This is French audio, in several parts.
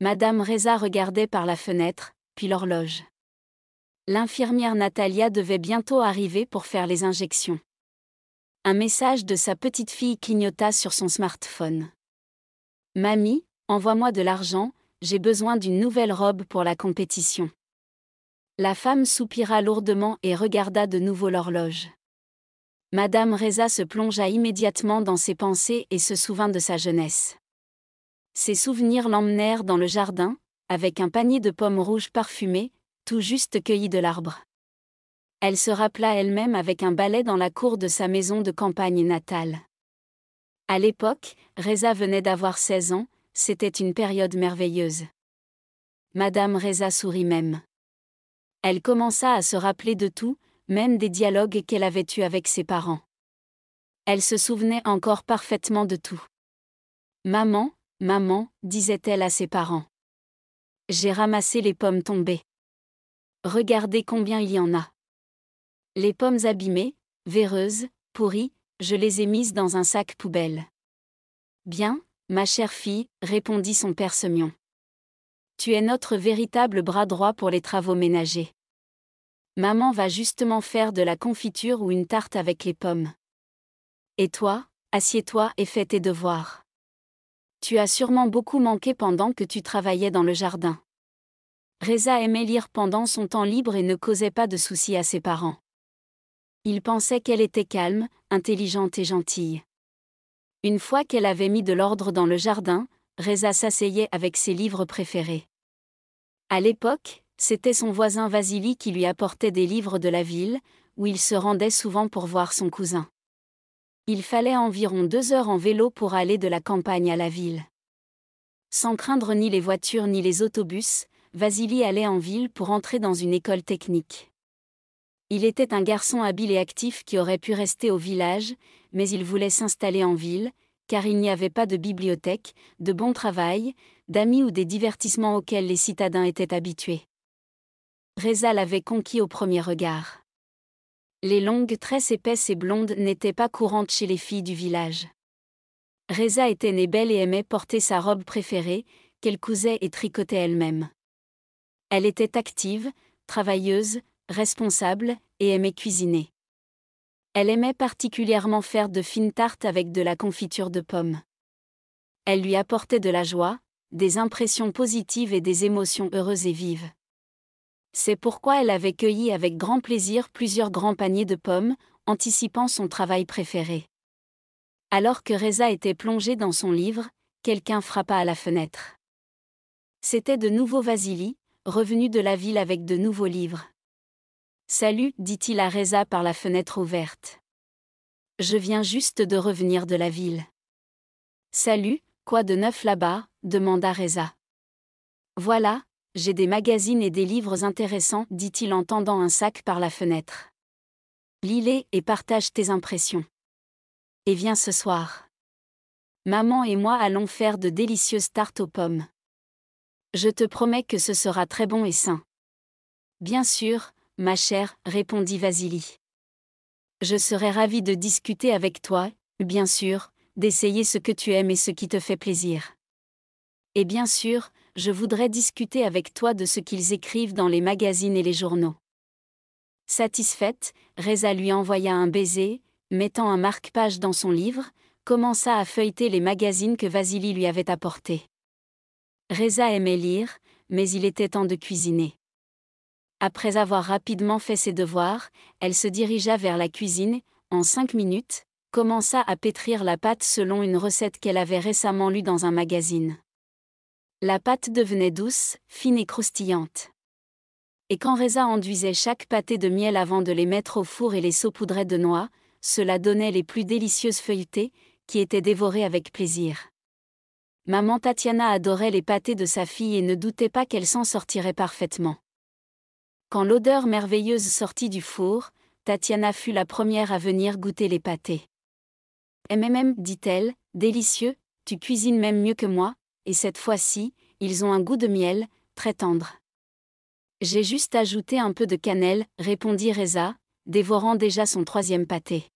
Madame Reza regardait par la fenêtre, puis l'horloge. L'infirmière Natalia devait bientôt arriver pour faire les injections. Un message de sa petite fille clignota sur son smartphone. Mamie, envoie-moi de l'argent, j'ai besoin d'une nouvelle robe pour la compétition. La femme soupira lourdement et regarda de nouveau l'horloge. Madame Reza se plongea immédiatement dans ses pensées et se souvint de sa jeunesse. Ses souvenirs l'emmenèrent dans le jardin, avec un panier de pommes rouges parfumées, tout juste cueillies de l'arbre. Elle se rappela elle-même avec un balai dans la cour de sa maison de campagne natale. À l'époque, Reza venait d'avoir 16 ans, c'était une période merveilleuse. Madame Reza sourit même. Elle commença à se rappeler de tout, même des dialogues qu'elle avait eus avec ses parents. Elle se souvenait encore parfaitement de tout. Maman, Maman, disait-elle à ses parents. J'ai ramassé les pommes tombées. Regardez combien il y en a. Les pommes abîmées, véreuses, pourries, je les ai mises dans un sac poubelle. Bien, ma chère fille, répondit son père Semion. Tu es notre véritable bras droit pour les travaux ménagers. Maman va justement faire de la confiture ou une tarte avec les pommes. Et toi, assieds-toi et fais tes devoirs. Tu as sûrement beaucoup manqué pendant que tu travaillais dans le jardin. Reza aimait lire pendant son temps libre et ne causait pas de soucis à ses parents. Il pensait qu'elle était calme, intelligente et gentille. Une fois qu'elle avait mis de l'ordre dans le jardin, Reza s'asseyait avec ses livres préférés. À l'époque, c'était son voisin Vasily qui lui apportait des livres de la ville, où il se rendait souvent pour voir son cousin. Il fallait environ deux heures en vélo pour aller de la campagne à la ville. Sans craindre ni les voitures ni les autobus, Vasily allait en ville pour entrer dans une école technique. Il était un garçon habile et actif qui aurait pu rester au village, mais il voulait s'installer en ville, car il n'y avait pas de bibliothèque, de bon travail, d'amis ou des divertissements auxquels les citadins étaient habitués. Reza l'avait conquis au premier regard. Les longues tresses épaisses et blondes n'étaient pas courantes chez les filles du village. Reza était née belle et aimait porter sa robe préférée, qu'elle cousait et tricotait elle-même. Elle était active, travailleuse, responsable, et aimait cuisiner. Elle aimait particulièrement faire de fines tartes avec de la confiture de pommes. Elle lui apportait de la joie, des impressions positives et des émotions heureuses et vives. C'est pourquoi elle avait cueilli avec grand plaisir plusieurs grands paniers de pommes, anticipant son travail préféré. Alors que Reza était plongée dans son livre, quelqu'un frappa à la fenêtre. C'était de nouveau Vasily, revenu de la ville avec de nouveaux livres. Salut, dit-il à Reza par la fenêtre ouverte. Je viens juste de revenir de la ville. Salut, quoi de neuf là-bas demanda Reza. Voilà, j'ai des magazines et des livres intéressants, dit-il en tendant un sac par la fenêtre. Lis-les et partage tes impressions. Et viens ce soir. Maman et moi allons faire de délicieuses tartes aux pommes. Je te promets que ce sera très bon et sain. Bien sûr, ma chère, répondit Vasily. Je serai ravie de discuter avec toi, bien sûr, d'essayer ce que tu aimes et ce qui te fait plaisir. Et bien sûr, je voudrais discuter avec toi de ce qu'ils écrivent dans les magazines et les journaux. Satisfaite, Reza lui envoya un baiser, mettant un marque-page dans son livre, commença à feuilleter les magazines que Vasily lui avait apportés. Reza aimait lire, mais il était temps de cuisiner. Après avoir rapidement fait ses devoirs, elle se dirigea vers la cuisine, en cinq minutes, commença à pétrir la pâte selon une recette qu'elle avait récemment lue dans un magazine. La pâte devenait douce, fine et croustillante. Et quand Reza enduisait chaque pâté de miel avant de les mettre au four et les saupoudrait de noix, cela donnait les plus délicieuses feuilletées, qui étaient dévorées avec plaisir. Maman Tatiana adorait les pâtés de sa fille et ne doutait pas qu'elle s'en sortirait parfaitement. Quand l'odeur merveilleuse sortit du four, Tatiana fut la première à venir goûter les pâtés. MMM, dit-elle, délicieux, tu cuisines même mieux que moi, et cette fois-ci, ils ont un goût de miel, très tendre. J'ai juste ajouté un peu de cannelle, répondit Reza, dévorant déjà son troisième pâté.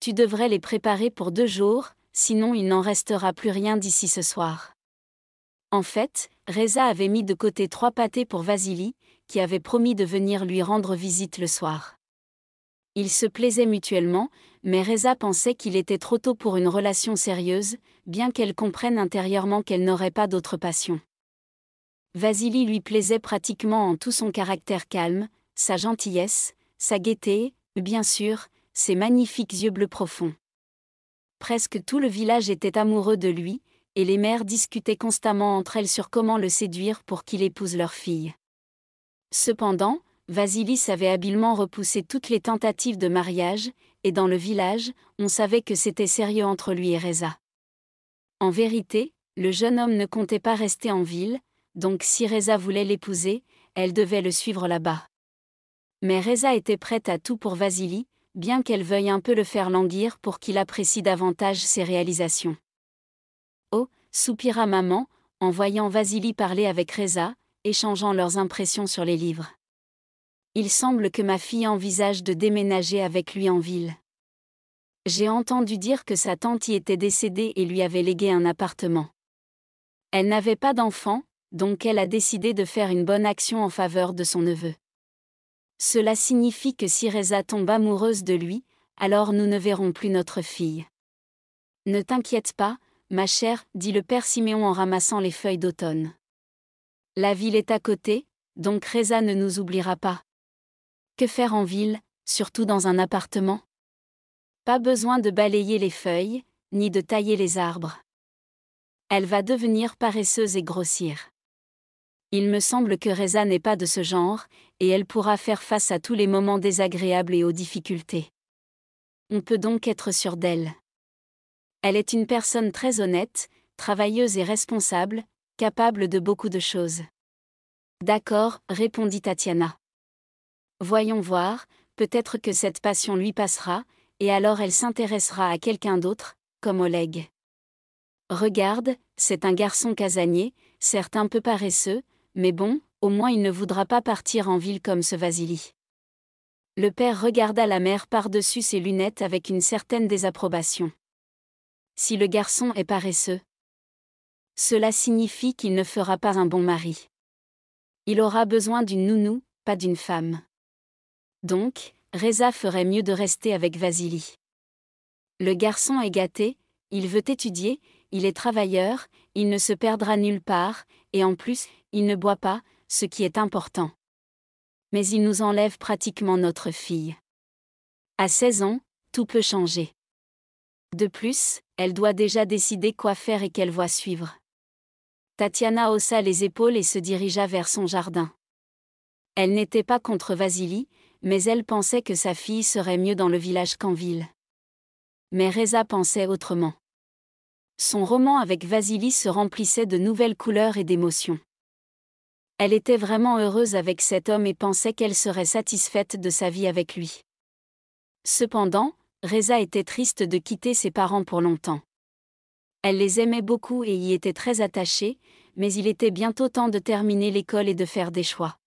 Tu devrais les préparer pour deux jours, sinon il n'en restera plus rien d'ici ce soir. En fait, Reza avait mis de côté trois pâtés pour Vasily, qui avait promis de venir lui rendre visite le soir. Ils se plaisaient mutuellement, mais Reza pensait qu'il était trop tôt pour une relation sérieuse, bien qu'elle comprenne intérieurement qu'elle n'aurait pas d'autre passion. Vasily lui plaisait pratiquement en tout son caractère calme, sa gentillesse, sa gaieté, bien sûr, ses magnifiques yeux bleus profonds. Presque tout le village était amoureux de lui, et les mères discutaient constamment entre elles sur comment le séduire pour qu'il épouse leur fille. Cependant, Vasily savait habilement repousser toutes les tentatives de mariage, dans le village, on savait que c'était sérieux entre lui et Reza. En vérité, le jeune homme ne comptait pas rester en ville, donc si Reza voulait l'épouser, elle devait le suivre là-bas. Mais Reza était prête à tout pour Vasily, bien qu'elle veuille un peu le faire languir pour qu'il apprécie davantage ses réalisations. Oh, soupira maman, en voyant Vasily parler avec Reza, échangeant leurs impressions sur les livres il semble que ma fille envisage de déménager avec lui en ville. J'ai entendu dire que sa tante y était décédée et lui avait légué un appartement. Elle n'avait pas d'enfant, donc elle a décidé de faire une bonne action en faveur de son neveu. Cela signifie que si Reza tombe amoureuse de lui, alors nous ne verrons plus notre fille. Ne t'inquiète pas, ma chère, dit le père Siméon en ramassant les feuilles d'automne. La ville est à côté, donc Reza ne nous oubliera pas. Que faire en ville, surtout dans un appartement Pas besoin de balayer les feuilles, ni de tailler les arbres. Elle va devenir paresseuse et grossir. Il me semble que Reza n'est pas de ce genre, et elle pourra faire face à tous les moments désagréables et aux difficultés. On peut donc être sûr d'elle. Elle est une personne très honnête, travailleuse et responsable, capable de beaucoup de choses. D'accord, répondit Tatiana. Voyons voir, peut-être que cette passion lui passera, et alors elle s'intéressera à quelqu'un d'autre, comme Oleg. Regarde, c'est un garçon casanier, certes un peu paresseux, mais bon, au moins il ne voudra pas partir en ville comme ce Vasily. Le père regarda la mère par-dessus ses lunettes avec une certaine désapprobation. Si le garçon est paresseux, cela signifie qu'il ne fera pas un bon mari. Il aura besoin d'une nounou, pas d'une femme. Donc, Reza ferait mieux de rester avec Vasily. Le garçon est gâté, il veut étudier, il est travailleur, il ne se perdra nulle part, et en plus, il ne boit pas, ce qui est important. Mais il nous enlève pratiquement notre fille. À 16 ans, tout peut changer. De plus, elle doit déjà décider quoi faire et quelle voie suivre. Tatiana haussa les épaules et se dirigea vers son jardin. Elle n'était pas contre Vasily, mais elle pensait que sa fille serait mieux dans le village qu'en ville. Mais Reza pensait autrement. Son roman avec Vasily se remplissait de nouvelles couleurs et d'émotions. Elle était vraiment heureuse avec cet homme et pensait qu'elle serait satisfaite de sa vie avec lui. Cependant, Reza était triste de quitter ses parents pour longtemps. Elle les aimait beaucoup et y était très attachée, mais il était bientôt temps de terminer l'école et de faire des choix.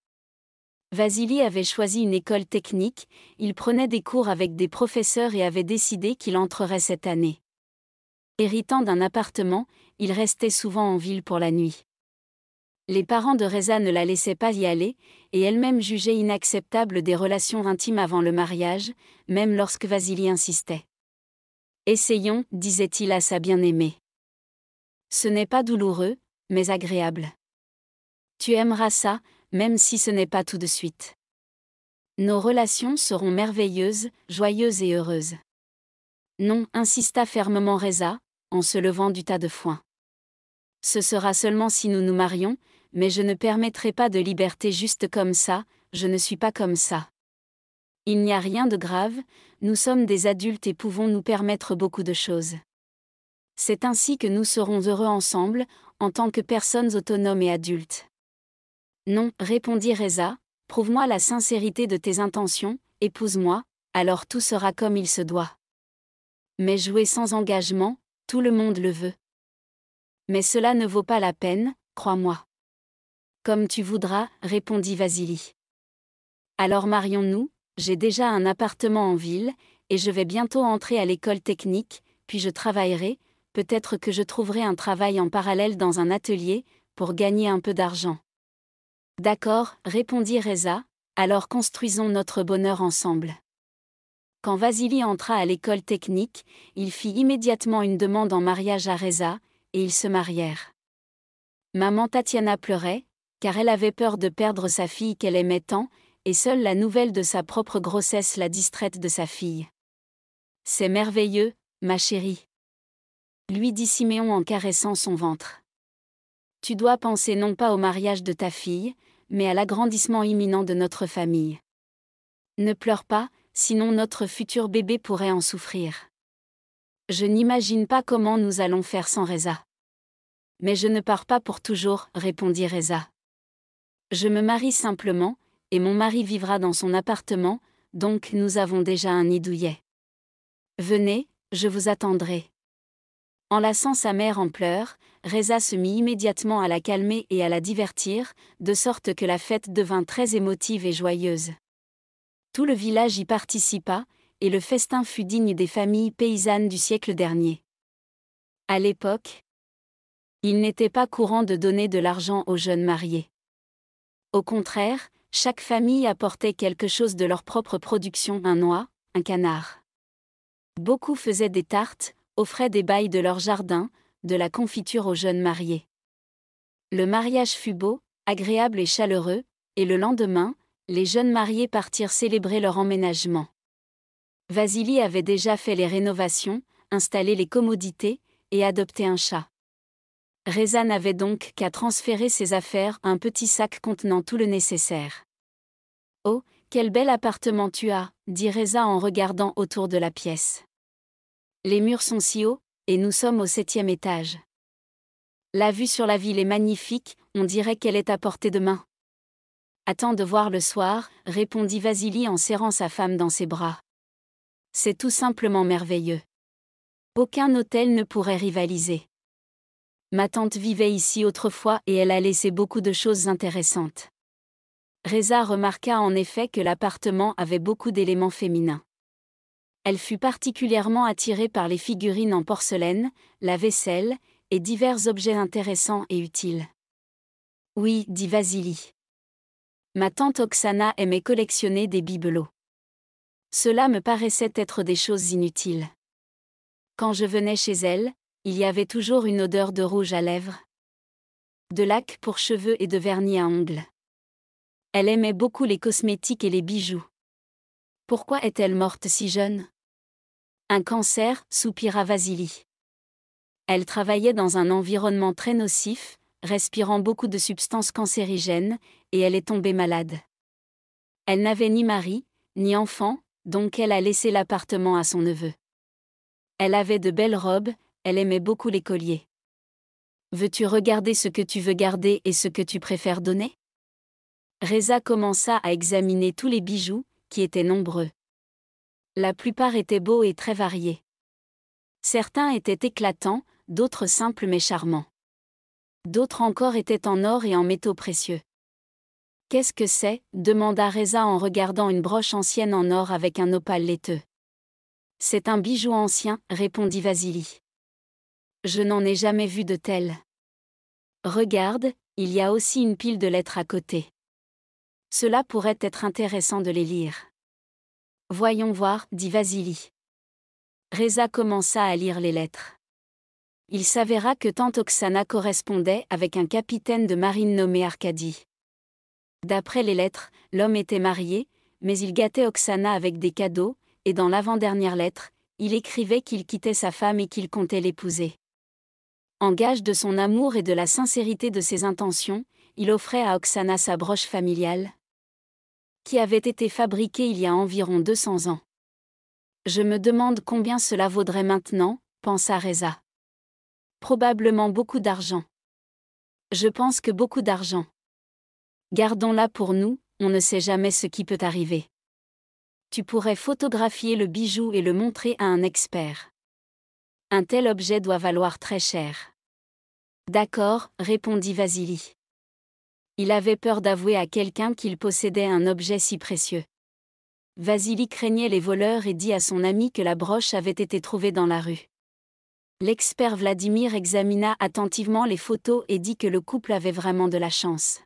Vasily avait choisi une école technique, il prenait des cours avec des professeurs et avait décidé qu'il entrerait cette année. Héritant d'un appartement, il restait souvent en ville pour la nuit. Les parents de Reza ne la laissaient pas y aller, et elle-même jugeait inacceptable des relations intimes avant le mariage, même lorsque Vasily insistait. Essayons, disait-il à sa bien-aimée. Ce n'est pas douloureux, mais agréable. Tu aimeras ça, même si ce n'est pas tout de suite. Nos relations seront merveilleuses, joyeuses et heureuses. Non, insista fermement Reza, en se levant du tas de foin. Ce sera seulement si nous nous marions, mais je ne permettrai pas de liberté juste comme ça, je ne suis pas comme ça. Il n'y a rien de grave, nous sommes des adultes et pouvons nous permettre beaucoup de choses. C'est ainsi que nous serons heureux ensemble, en tant que personnes autonomes et adultes. Non, répondit Reza, prouve-moi la sincérité de tes intentions, épouse-moi, alors tout sera comme il se doit. Mais jouer sans engagement, tout le monde le veut. Mais cela ne vaut pas la peine, crois-moi. Comme tu voudras, répondit Vasily. Alors marions-nous, j'ai déjà un appartement en ville, et je vais bientôt entrer à l'école technique, puis je travaillerai, peut-être que je trouverai un travail en parallèle dans un atelier, pour gagner un peu d'argent. D'accord, répondit Reza, alors construisons notre bonheur ensemble. Quand Vasily entra à l'école technique, il fit immédiatement une demande en mariage à Reza, et ils se marièrent. Maman Tatiana pleurait, car elle avait peur de perdre sa fille qu'elle aimait tant, et seule la nouvelle de sa propre grossesse la distraite de sa fille. C'est merveilleux, ma chérie. Lui dit Siméon en caressant son ventre. Tu dois penser non pas au mariage de ta fille, mais à l'agrandissement imminent de notre famille. Ne pleure pas, sinon notre futur bébé pourrait en souffrir. Je n'imagine pas comment nous allons faire sans Reza. Mais je ne pars pas pour toujours, répondit Reza. Je me marie simplement, et mon mari vivra dans son appartement, donc nous avons déjà un nid douillet. Venez, je vous attendrai. En laissant sa mère en pleurs, Reza se mit immédiatement à la calmer et à la divertir, de sorte que la fête devint très émotive et joyeuse. Tout le village y participa, et le festin fut digne des familles paysannes du siècle dernier. À l'époque, il n'était pas courant de donner de l'argent aux jeunes mariés. Au contraire, chaque famille apportait quelque chose de leur propre production, un noix, un canard. Beaucoup faisaient des tartes, offraient des bails de leur jardin, de la confiture aux jeunes mariés. Le mariage fut beau, agréable et chaleureux, et le lendemain, les jeunes mariés partirent célébrer leur emménagement. Vasily avait déjà fait les rénovations, installé les commodités, et adopté un chat. Reza n'avait donc qu'à transférer ses affaires à un petit sac contenant tout le nécessaire. Oh, quel bel appartement tu as, dit Reza en regardant autour de la pièce. Les murs sont si hauts, et nous sommes au septième étage. La vue sur la ville est magnifique, on dirait qu'elle est à portée de main. Attends de voir le soir, répondit Vasily en serrant sa femme dans ses bras. C'est tout simplement merveilleux. Aucun hôtel ne pourrait rivaliser. Ma tante vivait ici autrefois et elle a laissé beaucoup de choses intéressantes. Reza remarqua en effet que l'appartement avait beaucoup d'éléments féminins. Elle fut particulièrement attirée par les figurines en porcelaine, la vaisselle, et divers objets intéressants et utiles. Oui, dit Vasily. Ma tante Oksana aimait collectionner des bibelots. Cela me paraissait être des choses inutiles. Quand je venais chez elle, il y avait toujours une odeur de rouge à lèvres, de laque pour cheveux et de vernis à ongles. Elle aimait beaucoup les cosmétiques et les bijoux. Pourquoi est-elle morte si jeune Un cancer, soupira Vasily. Elle travaillait dans un environnement très nocif, respirant beaucoup de substances cancérigènes, et elle est tombée malade. Elle n'avait ni mari, ni enfant, donc elle a laissé l'appartement à son neveu. Elle avait de belles robes, elle aimait beaucoup les colliers. Veux-tu regarder ce que tu veux garder et ce que tu préfères donner Reza commença à examiner tous les bijoux, qui étaient nombreux. La plupart étaient beaux et très variés. Certains étaient éclatants, d'autres simples mais charmants. D'autres encore étaient en or et en métaux précieux. Qu'est-ce que c'est demanda Reza en regardant une broche ancienne en or avec un opale laiteux. C'est un bijou ancien, répondit Vasily. Je n'en ai jamais vu de tel. Regarde, il y a aussi une pile de lettres à côté. Cela pourrait être intéressant de les lire. Voyons voir, dit Vasily. Reza commença à lire les lettres. Il s'avéra que tante Oksana correspondait avec un capitaine de marine nommé Arcadie. D'après les lettres, l'homme était marié, mais il gâtait Oksana avec des cadeaux, et dans l'avant-dernière lettre, il écrivait qu'il quittait sa femme et qu'il comptait l'épouser. En gage de son amour et de la sincérité de ses intentions, il offrait à Oksana sa broche familiale, qui avait été fabriqué il y a environ 200 ans. Je me demande combien cela vaudrait maintenant, pensa Reza. Probablement beaucoup d'argent. Je pense que beaucoup d'argent. Gardons-la pour nous, on ne sait jamais ce qui peut arriver. Tu pourrais photographier le bijou et le montrer à un expert. Un tel objet doit valoir très cher. D'accord, répondit Vasily il avait peur d'avouer à quelqu'un qu'il possédait un objet si précieux. Vasily craignait les voleurs et dit à son ami que la broche avait été trouvée dans la rue. L'expert Vladimir examina attentivement les photos et dit que le couple avait vraiment de la chance.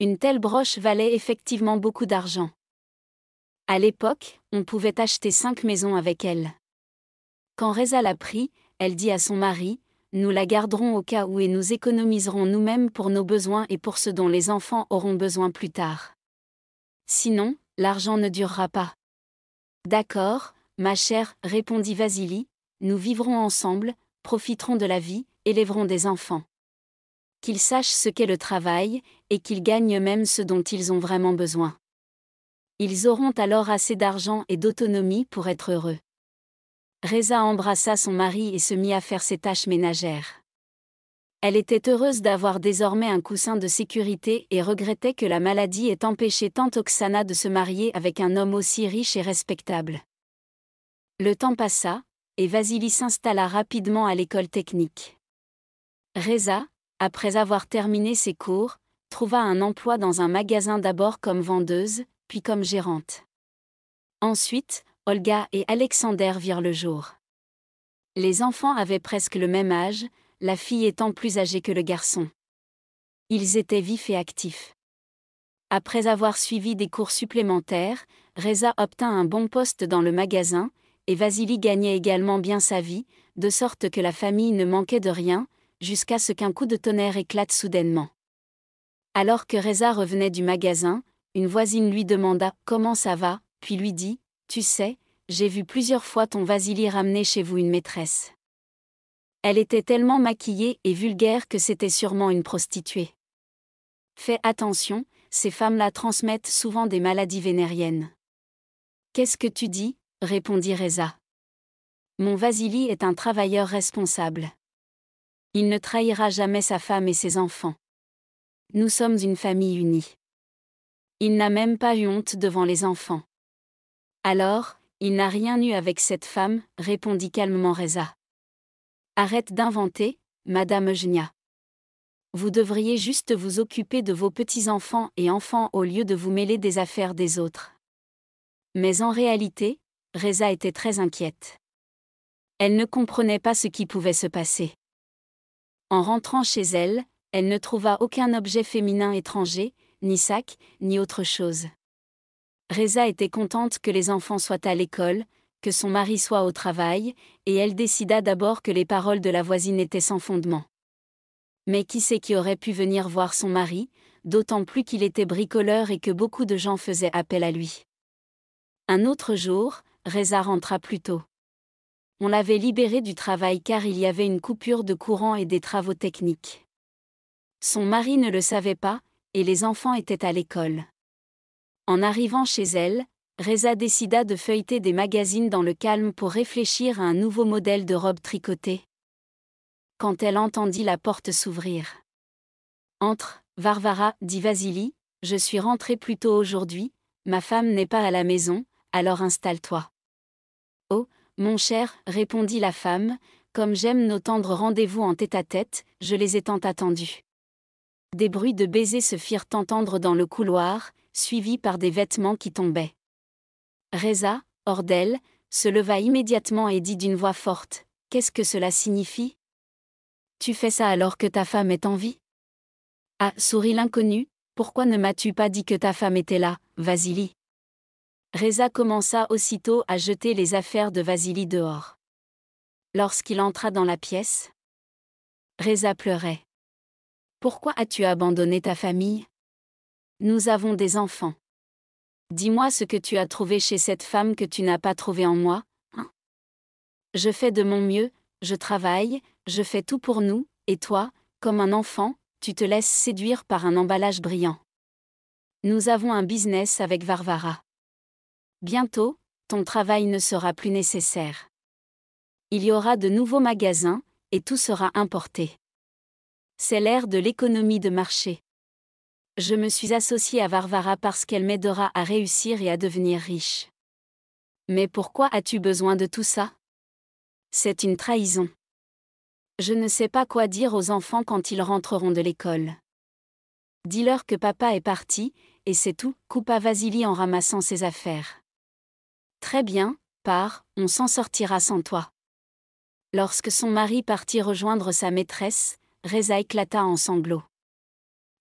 Une telle broche valait effectivement beaucoup d'argent. À l'époque, on pouvait acheter cinq maisons avec elle. Quand Reza la prit, elle dit à son mari, nous la garderons au cas où et nous économiserons nous-mêmes pour nos besoins et pour ce dont les enfants auront besoin plus tard. Sinon, l'argent ne durera pas. D'accord, ma chère, répondit Vasily, nous vivrons ensemble, profiterons de la vie, élèverons des enfants. Qu'ils sachent ce qu'est le travail, et qu'ils gagnent même ce dont ils ont vraiment besoin. Ils auront alors assez d'argent et d'autonomie pour être heureux. Reza embrassa son mari et se mit à faire ses tâches ménagères. Elle était heureuse d'avoir désormais un coussin de sécurité et regrettait que la maladie ait empêché tant Oksana de se marier avec un homme aussi riche et respectable. Le temps passa, et Vasily s'installa rapidement à l'école technique. Reza, après avoir terminé ses cours, trouva un emploi dans un magasin d'abord comme vendeuse, puis comme gérante. Ensuite, Olga et Alexander virent le jour. Les enfants avaient presque le même âge, la fille étant plus âgée que le garçon. Ils étaient vifs et actifs. Après avoir suivi des cours supplémentaires, Reza obtint un bon poste dans le magasin, et Vasily gagnait également bien sa vie, de sorte que la famille ne manquait de rien, jusqu'à ce qu'un coup de tonnerre éclate soudainement. Alors que Reza revenait du magasin, une voisine lui demanda Comment ça va, puis lui dit Tu sais, j'ai vu plusieurs fois ton Vasili ramener chez vous une maîtresse. Elle était tellement maquillée et vulgaire que c'était sûrement une prostituée. Fais attention, ces femmes-là transmettent souvent des maladies vénériennes. Qu'est-ce que tu dis répondit Reza. Mon Vasili est un travailleur responsable. Il ne trahira jamais sa femme et ses enfants. Nous sommes une famille unie. Il n'a même pas eu honte devant les enfants. Alors, il n'a rien eu avec cette femme, répondit calmement Reza. Arrête d'inventer, Madame Eugenia. Vous devriez juste vous occuper de vos petits-enfants et enfants au lieu de vous mêler des affaires des autres. Mais en réalité, Reza était très inquiète. Elle ne comprenait pas ce qui pouvait se passer. En rentrant chez elle, elle ne trouva aucun objet féminin étranger, ni sac, ni autre chose. Reza était contente que les enfants soient à l'école, que son mari soit au travail, et elle décida d'abord que les paroles de la voisine étaient sans fondement. Mais qui c'est qui aurait pu venir voir son mari, d'autant plus qu'il était bricoleur et que beaucoup de gens faisaient appel à lui. Un autre jour, Reza rentra plus tôt. On l'avait libéré du travail car il y avait une coupure de courant et des travaux techniques. Son mari ne le savait pas, et les enfants étaient à l'école. En arrivant chez elle, Reza décida de feuilleter des magazines dans le calme pour réfléchir à un nouveau modèle de robe tricotée. Quand elle entendit la porte s'ouvrir. Entre, Varvara, dit Vasily, je suis rentrée plus tôt aujourd'hui, ma femme n'est pas à la maison, alors installe-toi. Oh, mon cher, répondit la femme, comme j'aime nos tendres rendez-vous en tête-à-tête, je les ai tant attendus. Des bruits de baisers se firent entendre dans le couloir, suivi par des vêtements qui tombaient. Reza, hors d'elle, se leva immédiatement et dit d'une voix forte Qu'est-ce que cela signifie Tu fais ça alors que ta femme est en vie Ah, sourit l'inconnu, pourquoi ne m'as-tu pas dit que ta femme était là, Vasily Reza commença aussitôt à jeter les affaires de Vasily dehors. Lorsqu'il entra dans la pièce, Reza pleurait. Pourquoi as-tu abandonné ta famille nous avons des enfants. Dis-moi ce que tu as trouvé chez cette femme que tu n'as pas trouvé en moi, hein Je fais de mon mieux, je travaille, je fais tout pour nous, et toi, comme un enfant, tu te laisses séduire par un emballage brillant. Nous avons un business avec Varvara. Bientôt, ton travail ne sera plus nécessaire. Il y aura de nouveaux magasins, et tout sera importé. C'est l'ère de l'économie de marché. Je me suis associée à Varvara parce qu'elle m'aidera à réussir et à devenir riche. Mais pourquoi as-tu besoin de tout ça C'est une trahison. Je ne sais pas quoi dire aux enfants quand ils rentreront de l'école. Dis-leur que papa est parti, et c'est tout, coupa Vasily en ramassant ses affaires. Très bien, pars, on s'en sortira sans toi. Lorsque son mari partit rejoindre sa maîtresse, Reza éclata en sanglots.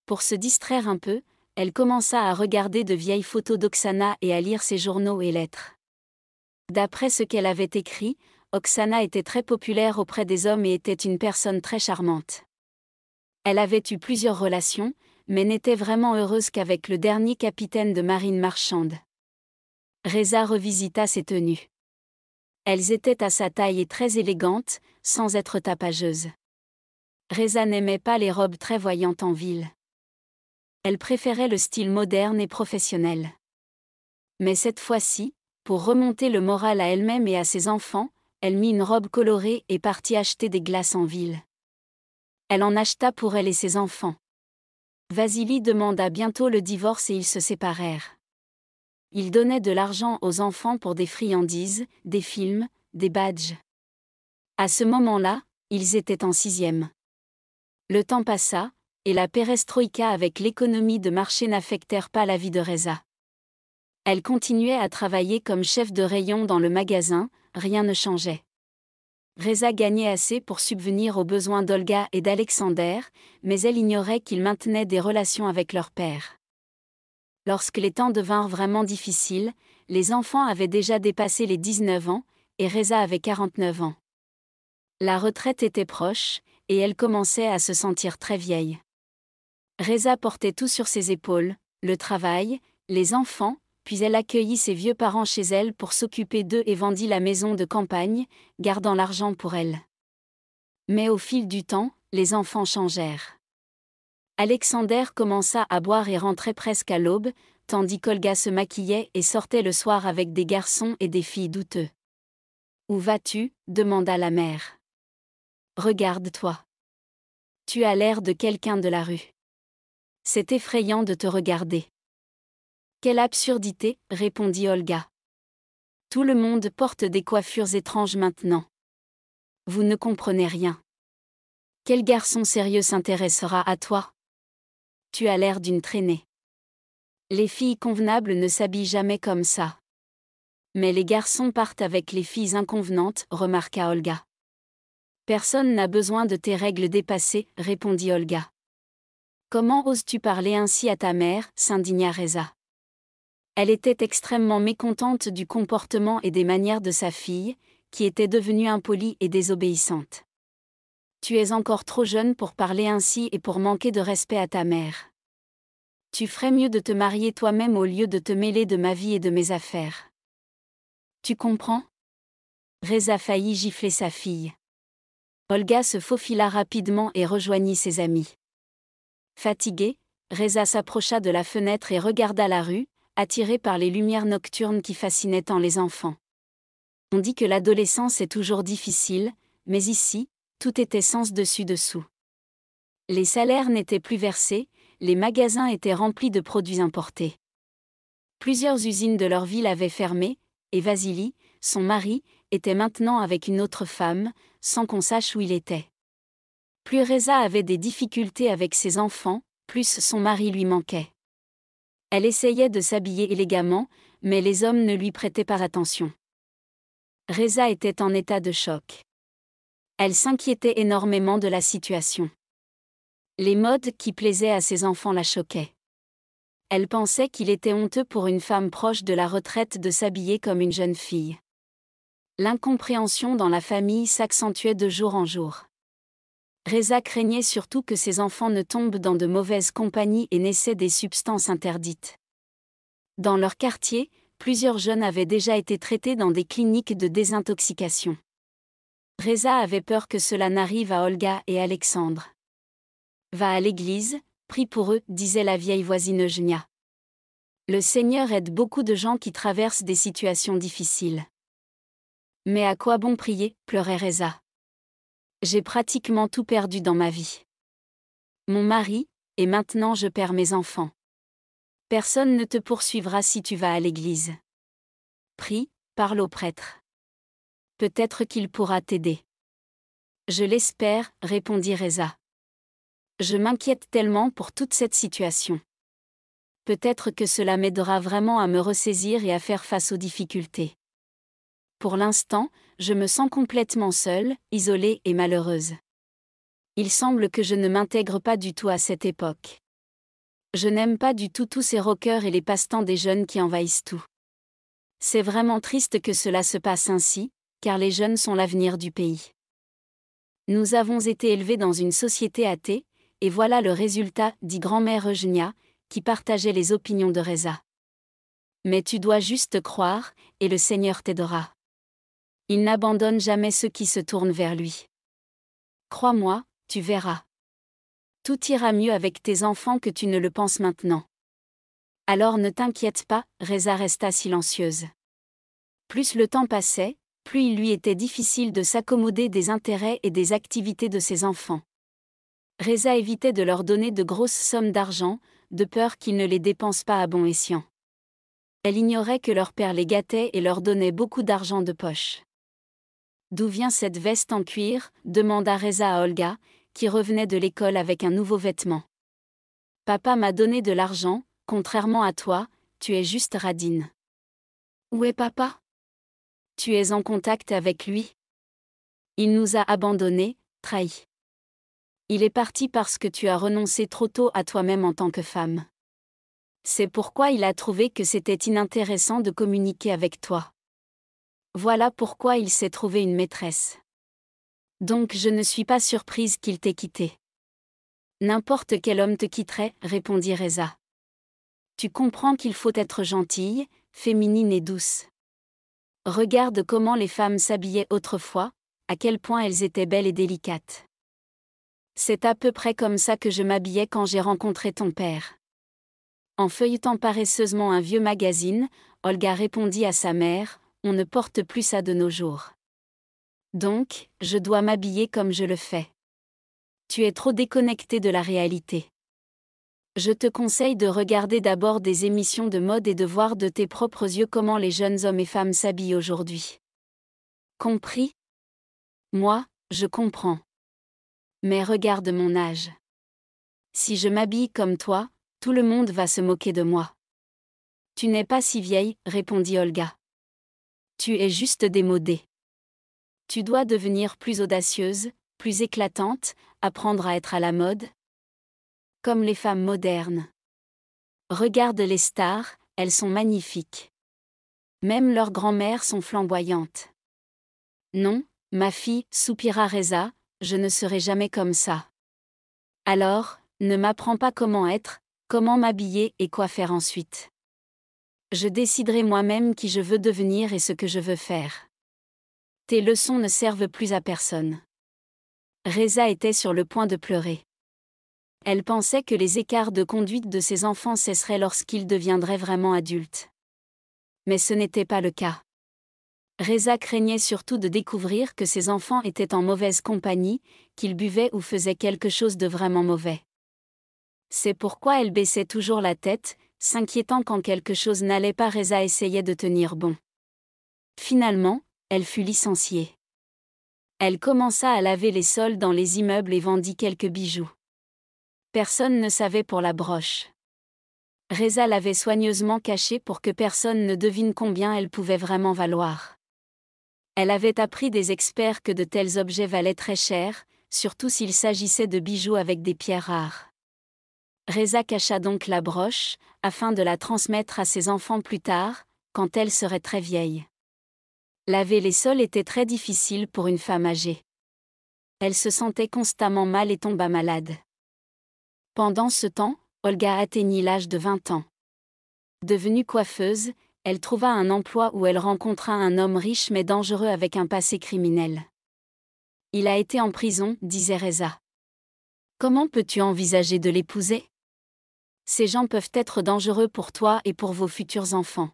Pour se distraire un peu, elle commença à regarder de vieilles photos d'Oksana et à lire ses journaux et lettres. D'après ce qu'elle avait écrit, Oksana était très populaire auprès des hommes et était une personne très charmante. Elle avait eu plusieurs relations, mais n'était vraiment heureuse qu'avec le dernier capitaine de marine marchande. Reza revisita ses tenues. Elles étaient à sa taille et très élégantes, sans être tapageuses. Reza n'aimait pas les robes très voyantes en ville elle préférait le style moderne et professionnel. Mais cette fois-ci, pour remonter le moral à elle-même et à ses enfants, elle mit une robe colorée et partit acheter des glaces en ville. Elle en acheta pour elle et ses enfants. Vasily demanda bientôt le divorce et ils se séparèrent. Il donnait de l'argent aux enfants pour des friandises, des films, des badges. À ce moment-là, ils étaient en sixième. Le temps passa, et la perestroïka avec l'économie de marché n'affectèrent pas la vie de Reza. Elle continuait à travailler comme chef de rayon dans le magasin, rien ne changeait. Reza gagnait assez pour subvenir aux besoins d'Olga et d'Alexander, mais elle ignorait qu'ils maintenaient des relations avec leur père. Lorsque les temps devinrent vraiment difficiles, les enfants avaient déjà dépassé les 19 ans, et Reza avait 49 ans. La retraite était proche, et elle commençait à se sentir très vieille. Reza portait tout sur ses épaules, le travail, les enfants, puis elle accueillit ses vieux parents chez elle pour s'occuper d'eux et vendit la maison de campagne, gardant l'argent pour elle. Mais au fil du temps, les enfants changèrent. Alexander commença à boire et rentrait presque à l'aube, tandis qu'Olga se maquillait et sortait le soir avec des garçons et des filles douteux. Où vas-tu demanda la mère. Regarde-toi. Tu as l'air de quelqu'un de la rue. C'est effrayant de te regarder. Quelle absurdité, répondit Olga. Tout le monde porte des coiffures étranges maintenant. Vous ne comprenez rien. Quel garçon sérieux s'intéressera à toi Tu as l'air d'une traînée. Les filles convenables ne s'habillent jamais comme ça. Mais les garçons partent avec les filles inconvenantes, remarqua Olga. Personne n'a besoin de tes règles dépassées, répondit Olga. Comment oses-tu parler ainsi à ta mère s'indigna Reza. Elle était extrêmement mécontente du comportement et des manières de sa fille, qui était devenue impolie et désobéissante. Tu es encore trop jeune pour parler ainsi et pour manquer de respect à ta mère. Tu ferais mieux de te marier toi-même au lieu de te mêler de ma vie et de mes affaires. Tu comprends Reza faillit gifler sa fille. Olga se faufila rapidement et rejoignit ses amis. Fatigué, Reza s'approcha de la fenêtre et regarda la rue, attiré par les lumières nocturnes qui fascinaient tant les enfants. On dit que l'adolescence est toujours difficile, mais ici, tout était sens dessus-dessous. Les salaires n'étaient plus versés, les magasins étaient remplis de produits importés. Plusieurs usines de leur ville avaient fermé, et Vasily, son mari, était maintenant avec une autre femme, sans qu'on sache où il était. Plus Reza avait des difficultés avec ses enfants, plus son mari lui manquait. Elle essayait de s'habiller élégamment, mais les hommes ne lui prêtaient pas attention. Reza était en état de choc. Elle s'inquiétait énormément de la situation. Les modes qui plaisaient à ses enfants la choquaient. Elle pensait qu'il était honteux pour une femme proche de la retraite de s'habiller comme une jeune fille. L'incompréhension dans la famille s'accentuait de jour en jour. Reza craignait surtout que ses enfants ne tombent dans de mauvaises compagnies et naissaient des substances interdites. Dans leur quartier, plusieurs jeunes avaient déjà été traités dans des cliniques de désintoxication. Reza avait peur que cela n'arrive à Olga et Alexandre. Va à l'église, prie pour eux, disait la vieille voisine Eugenia. Le Seigneur aide beaucoup de gens qui traversent des situations difficiles. Mais à quoi bon prier pleurait Reza. J'ai pratiquement tout perdu dans ma vie. Mon mari, et maintenant je perds mes enfants. Personne ne te poursuivra si tu vas à l'église. Prie, parle au prêtre. Peut-être qu'il pourra t'aider. Je l'espère, répondit Reza. Je m'inquiète tellement pour toute cette situation. Peut-être que cela m'aidera vraiment à me ressaisir et à faire face aux difficultés pour l'instant, je me sens complètement seule, isolée et malheureuse. Il semble que je ne m'intègre pas du tout à cette époque. Je n'aime pas du tout tous ces roqueurs et les passe-temps des jeunes qui envahissent tout. C'est vraiment triste que cela se passe ainsi, car les jeunes sont l'avenir du pays. Nous avons été élevés dans une société athée, et voilà le résultat, dit grand-mère Eugenia, qui partageait les opinions de Reza. Mais tu dois juste croire, et le Seigneur t'aidera. Il n'abandonne jamais ceux qui se tournent vers lui. Crois-moi, tu verras. Tout ira mieux avec tes enfants que tu ne le penses maintenant. Alors ne t'inquiète pas, Reza resta silencieuse. Plus le temps passait, plus il lui était difficile de s'accommoder des intérêts et des activités de ses enfants. Reza évitait de leur donner de grosses sommes d'argent, de peur qu'ils ne les dépensent pas à bon escient. Elle ignorait que leur père les gâtait et leur donnait beaucoup d'argent de poche. D'où vient cette veste en cuir demanda Reza à Olga, qui revenait de l'école avec un nouveau vêtement. Papa m'a donné de l'argent, contrairement à toi, tu es juste radine. Où est papa Tu es en contact avec lui. Il nous a abandonnés, trahis. Il est parti parce que tu as renoncé trop tôt à toi-même en tant que femme. C'est pourquoi il a trouvé que c'était inintéressant de communiquer avec toi. Voilà pourquoi il s'est trouvé une maîtresse. Donc je ne suis pas surprise qu'il t'ait quitté. N'importe quel homme te quitterait, répondit Reza. Tu comprends qu'il faut être gentille, féminine et douce. Regarde comment les femmes s'habillaient autrefois, à quel point elles étaient belles et délicates. C'est à peu près comme ça que je m'habillais quand j'ai rencontré ton père. En feuilletant paresseusement un vieux magazine, Olga répondit à sa mère, on ne porte plus ça de nos jours. Donc, je dois m'habiller comme je le fais. Tu es trop déconnecté de la réalité. Je te conseille de regarder d'abord des émissions de mode et de voir de tes propres yeux comment les jeunes hommes et femmes s'habillent aujourd'hui. Compris Moi, je comprends. Mais regarde mon âge. Si je m'habille comme toi, tout le monde va se moquer de moi. Tu n'es pas si vieille, répondit Olga. Tu es juste démodée. Tu dois devenir plus audacieuse, plus éclatante, apprendre à être à la mode. Comme les femmes modernes. Regarde les stars, elles sont magnifiques. Même leurs grand-mères sont flamboyantes. Non, ma fille, soupira Reza, je ne serai jamais comme ça. Alors, ne m'apprends pas comment être, comment m'habiller et quoi faire ensuite je déciderai moi-même qui je veux devenir et ce que je veux faire. Tes leçons ne servent plus à personne. Reza était sur le point de pleurer. Elle pensait que les écarts de conduite de ses enfants cesseraient lorsqu'ils deviendraient vraiment adultes. Mais ce n'était pas le cas. Reza craignait surtout de découvrir que ses enfants étaient en mauvaise compagnie, qu'ils buvaient ou faisaient quelque chose de vraiment mauvais. C'est pourquoi elle baissait toujours la tête, s'inquiétant quand quelque chose n'allait pas Reza essayait de tenir bon. Finalement, elle fut licenciée. Elle commença à laver les sols dans les immeubles et vendit quelques bijoux. Personne ne savait pour la broche. Reza l'avait soigneusement cachée pour que personne ne devine combien elle pouvait vraiment valoir. Elle avait appris des experts que de tels objets valaient très cher, surtout s'il s'agissait de bijoux avec des pierres rares. Reza cacha donc la broche, afin de la transmettre à ses enfants plus tard, quand elle serait très vieille. Laver les sols était très difficile pour une femme âgée. Elle se sentait constamment mal et tomba malade. Pendant ce temps, Olga atteignit l'âge de 20 ans. Devenue coiffeuse, elle trouva un emploi où elle rencontra un homme riche mais dangereux avec un passé criminel. Il a été en prison, disait Reza. Comment peux-tu envisager de l'épouser ces gens peuvent être dangereux pour toi et pour vos futurs enfants.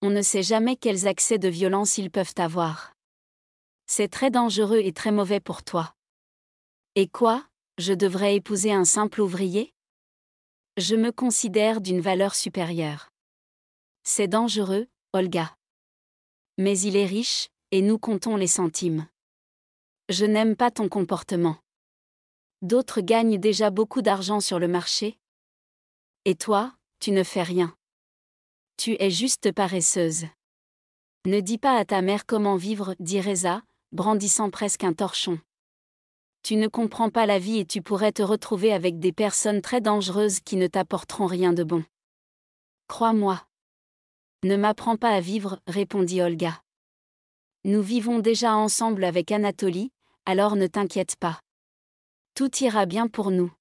On ne sait jamais quels accès de violence ils peuvent avoir. C'est très dangereux et très mauvais pour toi. Et quoi, je devrais épouser un simple ouvrier Je me considère d'une valeur supérieure. C'est dangereux, Olga. Mais il est riche, et nous comptons les centimes. Je n'aime pas ton comportement. D'autres gagnent déjà beaucoup d'argent sur le marché, et toi, tu ne fais rien. Tu es juste paresseuse. Ne dis pas à ta mère comment vivre, dit Reza, brandissant presque un torchon. Tu ne comprends pas la vie et tu pourrais te retrouver avec des personnes très dangereuses qui ne t'apporteront rien de bon. Crois-moi. Ne m'apprends pas à vivre, répondit Olga. Nous vivons déjà ensemble avec Anatolie, alors ne t'inquiète pas. Tout ira bien pour nous.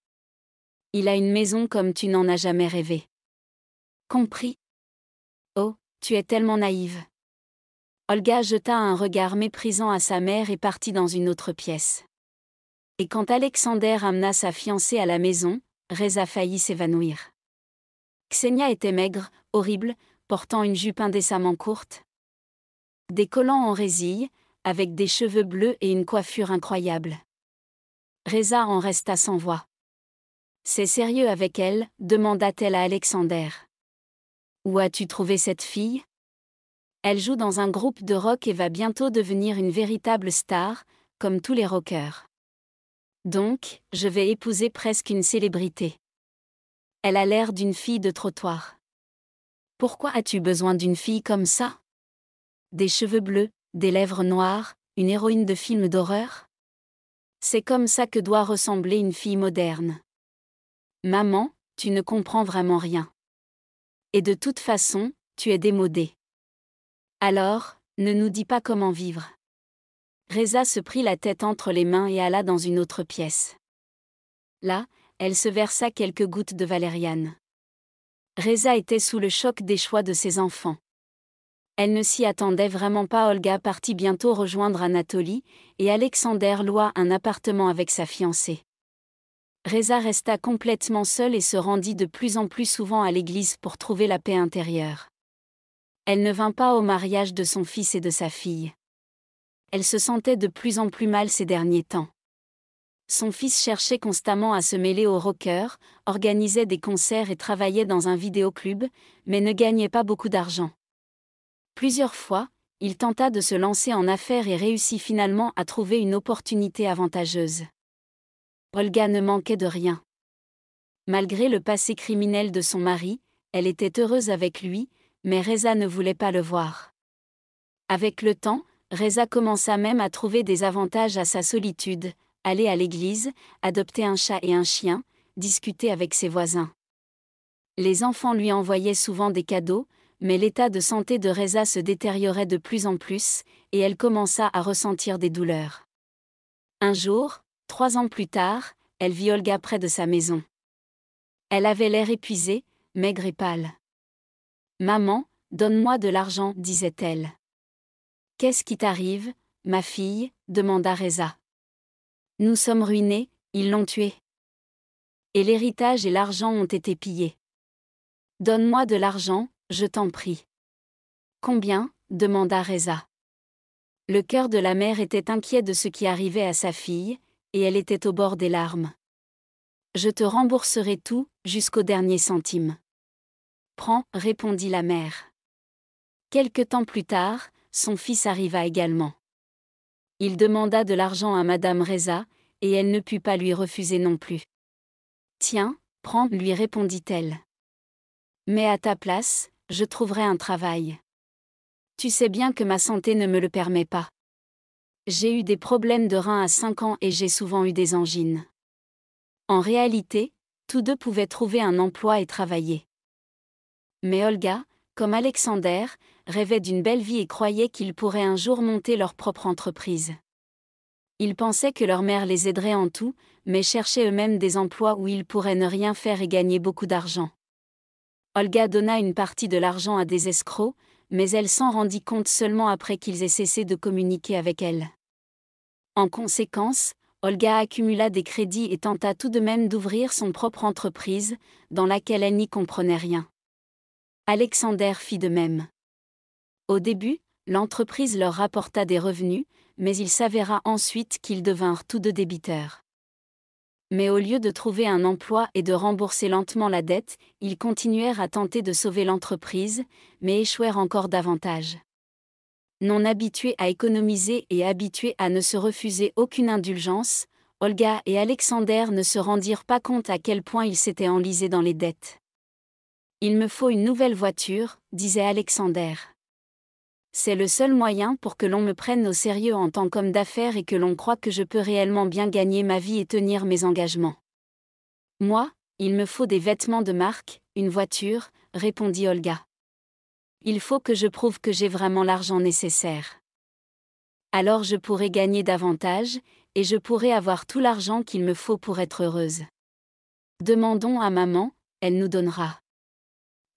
Il a une maison comme tu n'en as jamais rêvé. Compris Oh, tu es tellement naïve. Olga jeta un regard méprisant à sa mère et partit dans une autre pièce. Et quand Alexander amena sa fiancée à la maison, Reza faillit s'évanouir. Xenia était maigre, horrible, portant une jupe indécemment courte. Des collants en résille, avec des cheveux bleus et une coiffure incroyable. Reza en resta sans voix. C'est sérieux avec elle demanda-t-elle à Alexander. Où as-tu trouvé cette fille Elle joue dans un groupe de rock et va bientôt devenir une véritable star, comme tous les rockers. Donc, je vais épouser presque une célébrité. Elle a l'air d'une fille de trottoir. Pourquoi as-tu besoin d'une fille comme ça Des cheveux bleus, des lèvres noires, une héroïne de film d'horreur C'est comme ça que doit ressembler une fille moderne. Maman, tu ne comprends vraiment rien. Et de toute façon, tu es démodée. Alors, ne nous dis pas comment vivre. Reza se prit la tête entre les mains et alla dans une autre pièce. Là, elle se versa quelques gouttes de valériane. Reza était sous le choc des choix de ses enfants. Elle ne s'y attendait vraiment pas. Olga partit bientôt rejoindre Anatolie, et Alexander loua un appartement avec sa fiancée. Reza resta complètement seule et se rendit de plus en plus souvent à l'église pour trouver la paix intérieure. Elle ne vint pas au mariage de son fils et de sa fille. Elle se sentait de plus en plus mal ces derniers temps. Son fils cherchait constamment à se mêler au rocker, organisait des concerts et travaillait dans un vidéoclub, mais ne gagnait pas beaucoup d'argent. Plusieurs fois, il tenta de se lancer en affaires et réussit finalement à trouver une opportunité avantageuse. Olga ne manquait de rien. Malgré le passé criminel de son mari, elle était heureuse avec lui, mais Reza ne voulait pas le voir. Avec le temps, Reza commença même à trouver des avantages à sa solitude, aller à l'église, adopter un chat et un chien, discuter avec ses voisins. Les enfants lui envoyaient souvent des cadeaux, mais l'état de santé de Reza se détériorait de plus en plus, et elle commença à ressentir des douleurs. Un jour, Trois ans plus tard, elle vit Olga près de sa maison. Elle avait l'air épuisée, maigre et pâle. Maman, donne-moi de l'argent, disait-elle. Qu'est-ce qui t'arrive, ma fille demanda Reza. Nous sommes ruinés, ils l'ont tué. Et l'héritage et l'argent ont été pillés. Donne-moi de l'argent, je t'en prie. Combien demanda Reza. Le cœur de la mère était inquiet de ce qui arrivait à sa fille, et elle était au bord des larmes. Je te rembourserai tout, jusqu'au dernier centime. Prends, répondit la mère. Quelque temps plus tard, son fils arriva également. Il demanda de l'argent à Madame Reza, et elle ne put pas lui refuser non plus. Tiens, prends, lui répondit-elle. Mais à ta place, je trouverai un travail. Tu sais bien que ma santé ne me le permet pas. J'ai eu des problèmes de reins à 5 ans et j'ai souvent eu des angines. En réalité, tous deux pouvaient trouver un emploi et travailler. Mais Olga, comme Alexander, rêvait d'une belle vie et croyait qu'ils pourraient un jour monter leur propre entreprise. Ils pensaient que leur mère les aiderait en tout, mais cherchaient eux-mêmes des emplois où ils pourraient ne rien faire et gagner beaucoup d'argent. Olga donna une partie de l'argent à des escrocs, mais elle s'en rendit compte seulement après qu'ils aient cessé de communiquer avec elle. En conséquence, Olga accumula des crédits et tenta tout de même d'ouvrir son propre entreprise, dans laquelle elle n'y comprenait rien. Alexander fit de même. Au début, l'entreprise leur rapporta des revenus, mais il s'avéra ensuite qu'ils devinrent tous deux débiteurs mais au lieu de trouver un emploi et de rembourser lentement la dette, ils continuèrent à tenter de sauver l'entreprise, mais échouèrent encore davantage. Non habitués à économiser et habitués à ne se refuser aucune indulgence, Olga et Alexander ne se rendirent pas compte à quel point ils s'étaient enlisés dans les dettes. Il me faut une nouvelle voiture, disait Alexander. C'est le seul moyen pour que l'on me prenne au sérieux en tant qu'homme d'affaires et que l'on croit que je peux réellement bien gagner ma vie et tenir mes engagements. Moi, il me faut des vêtements de marque, une voiture, répondit Olga. Il faut que je prouve que j'ai vraiment l'argent nécessaire. Alors je pourrai gagner davantage, et je pourrai avoir tout l'argent qu'il me faut pour être heureuse. Demandons à maman, elle nous donnera.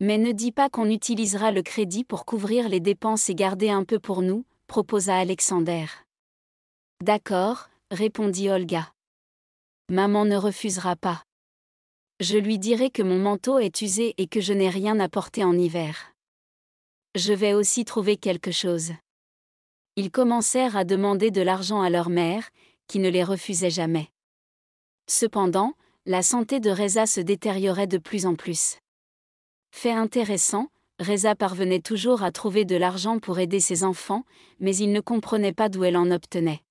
Mais ne dis pas qu'on utilisera le crédit pour couvrir les dépenses et garder un peu pour nous, proposa Alexander. D'accord, répondit Olga. Maman ne refusera pas. Je lui dirai que mon manteau est usé et que je n'ai rien à porter en hiver. Je vais aussi trouver quelque chose. Ils commencèrent à demander de l'argent à leur mère, qui ne les refusait jamais. Cependant, la santé de Reza se détériorait de plus en plus. Fait intéressant, Reza parvenait toujours à trouver de l'argent pour aider ses enfants, mais il ne comprenait pas d'où elle en obtenait.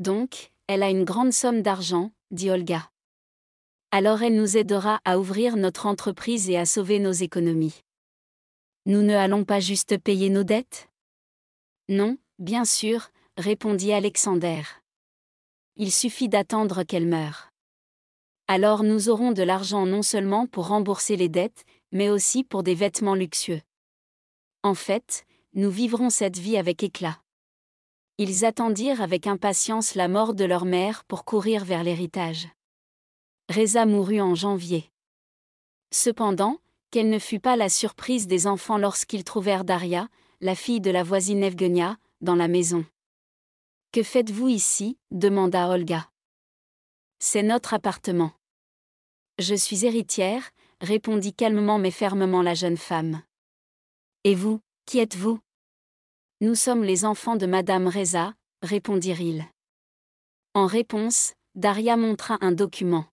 Donc, elle a une grande somme d'argent, dit Olga. Alors elle nous aidera à ouvrir notre entreprise et à sauver nos économies. Nous ne allons pas juste payer nos dettes Non, bien sûr, répondit Alexander. Il suffit d'attendre qu'elle meure. Alors nous aurons de l'argent non seulement pour rembourser les dettes, mais aussi pour des vêtements luxueux. En fait, nous vivrons cette vie avec éclat. Ils attendirent avec impatience la mort de leur mère pour courir vers l'héritage. Reza mourut en janvier. Cependant, quelle ne fut pas la surprise des enfants lorsqu'ils trouvèrent Daria, la fille de la voisine Evgenia, dans la maison. Que faites-vous ici demanda Olga. C'est notre appartement. Je suis héritière, répondit calmement mais fermement la jeune femme. Et vous, qui êtes-vous Nous sommes les enfants de Madame Reza, répondirent-ils. En réponse, Daria montra un document.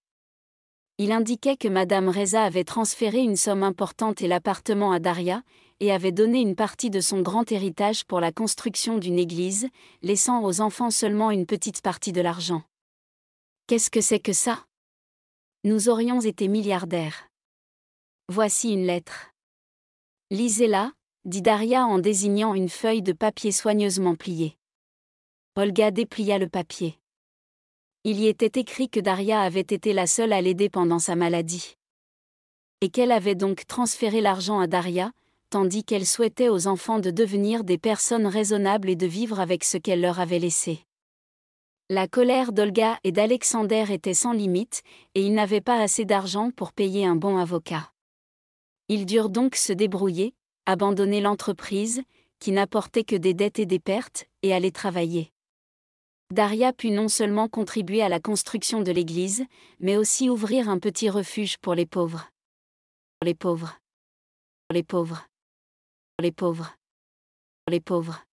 Il indiquait que Madame Reza avait transféré une somme importante et l'appartement à Daria, et avait donné une partie de son grand héritage pour la construction d'une église, laissant aux enfants seulement une petite partie de l'argent. Qu'est-ce que c'est que ça Nous aurions été milliardaires. Voici une lettre. Lisez-la, dit Daria en désignant une feuille de papier soigneusement pliée. Olga déplia le papier. Il y était écrit que Daria avait été la seule à l'aider pendant sa maladie. Et qu'elle avait donc transféré l'argent à Daria, tandis qu'elle souhaitait aux enfants de devenir des personnes raisonnables et de vivre avec ce qu'elle leur avait laissé. La colère d'Olga et d'Alexander était sans limite, et ils n'avaient pas assez d'argent pour payer un bon avocat. Ils durent donc se débrouiller, abandonner l'entreprise, qui n'apportait que des dettes et des pertes, et aller travailler. Daria put non seulement contribuer à la construction de l'église, mais aussi ouvrir un petit refuge pour les pauvres. Pour les pauvres. Pour les pauvres. Pour les pauvres. Pour les pauvres.